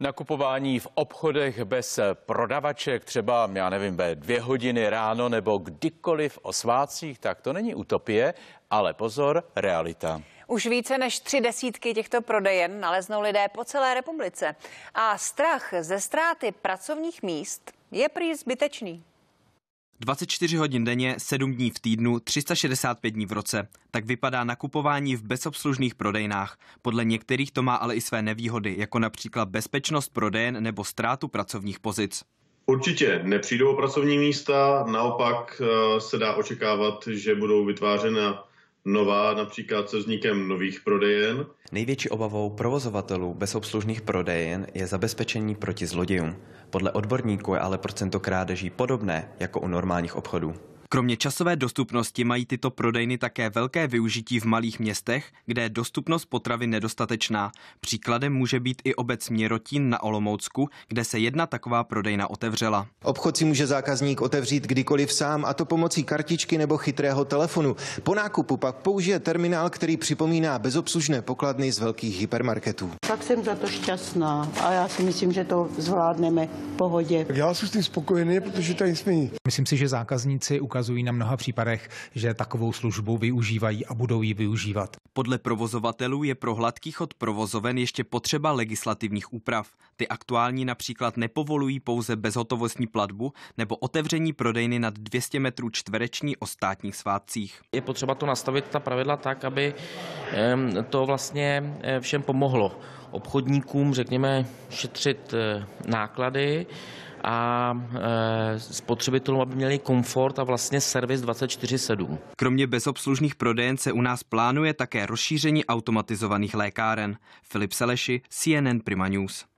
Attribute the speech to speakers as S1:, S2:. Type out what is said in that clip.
S1: Nakupování v obchodech bez prodavaček, třeba, já nevím, ve dvě hodiny ráno nebo kdykoliv o svácích, tak to není utopie, ale pozor, realita. Už více než tři desítky těchto prodejen naleznou lidé po celé republice. A strach ze ztráty pracovních míst je prý zbytečný. 24 hodin denně, 7 dní v týdnu, 365 dní v roce. Tak vypadá nakupování v bezobslužných prodejnách. Podle některých to má ale i své nevýhody, jako například bezpečnost prodejen nebo ztrátu pracovních pozic. Určitě nepřijdou pracovní místa, naopak eh, se dá očekávat, že budou vytvářena nová například se vznikem nových prodejen. Největší obavou provozovatelů bezobslužných prodejen je zabezpečení proti zlodějům. Podle odborníků je ale procento krádeží podobné jako u normálních obchodů. Kromě časové dostupnosti mají tyto prodejny také velké využití v malých městech, kde je dostupnost potravy nedostatečná. Příkladem může být i obec Měrotín na Olomoucku, kde se jedna taková prodejna otevřela. Obchod si může zákazník otevřít kdykoliv sám, a to pomocí kartičky nebo chytrého telefonu. Po nákupu pak použije terminál, který připomíná bezobslužné pokladny z velkých hypermarketů. Tak jsem za to šťastná a já si myslím, že to zvládneme v pohodě. Já jsem s tím spokojený, protože tady jsme. Myslím si, že zákazníci ukazují na mnoha případech, že takovou službu využívají a budou ji využívat. Podle provozovatelů je pro hladký chod provozoven ještě potřeba legislativních úprav. Ty aktuální například nepovolují pouze bezhotovostní platbu nebo otevření prodejny nad 200 metrů čtvereční o státních svátcích. Je potřeba to nastavit ta pravidla tak, aby to vlastně eh, všem pomohlo obchodníkům, řekněme, šetřit eh, náklady a e, spotřebitelům, aby měli komfort a vlastně servis 24-7. Kromě bezobslužných prodejen se u nás plánuje také rozšíření automatizovaných lékáren. Filip Seleši, CNN Prima News.